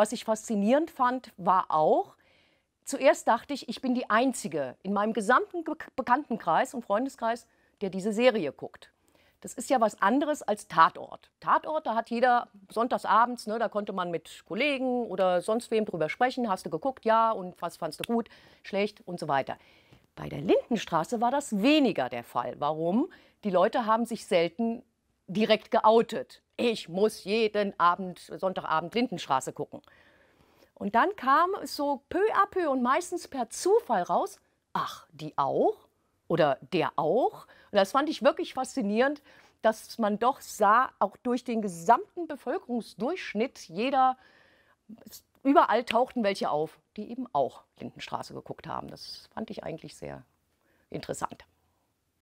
Was ich faszinierend fand, war auch, zuerst dachte ich, ich bin die Einzige in meinem gesamten Bekanntenkreis und Freundeskreis, der diese Serie guckt. Das ist ja was anderes als Tatort. Tatort, da hat jeder sonntagsabends, ne, da konnte man mit Kollegen oder sonst wem drüber sprechen. Hast du geguckt? Ja. Und was fandst du gut, schlecht und so weiter. Bei der Lindenstraße war das weniger der Fall. Warum? Die Leute haben sich selten direkt geoutet ich muss jeden Abend, Sonntagabend Lindenstraße gucken. Und dann kam es so peu à peu und meistens per Zufall raus, ach, die auch oder der auch. Und das fand ich wirklich faszinierend, dass man doch sah, auch durch den gesamten Bevölkerungsdurchschnitt jeder, überall tauchten welche auf, die eben auch Lindenstraße geguckt haben. Das fand ich eigentlich sehr interessant.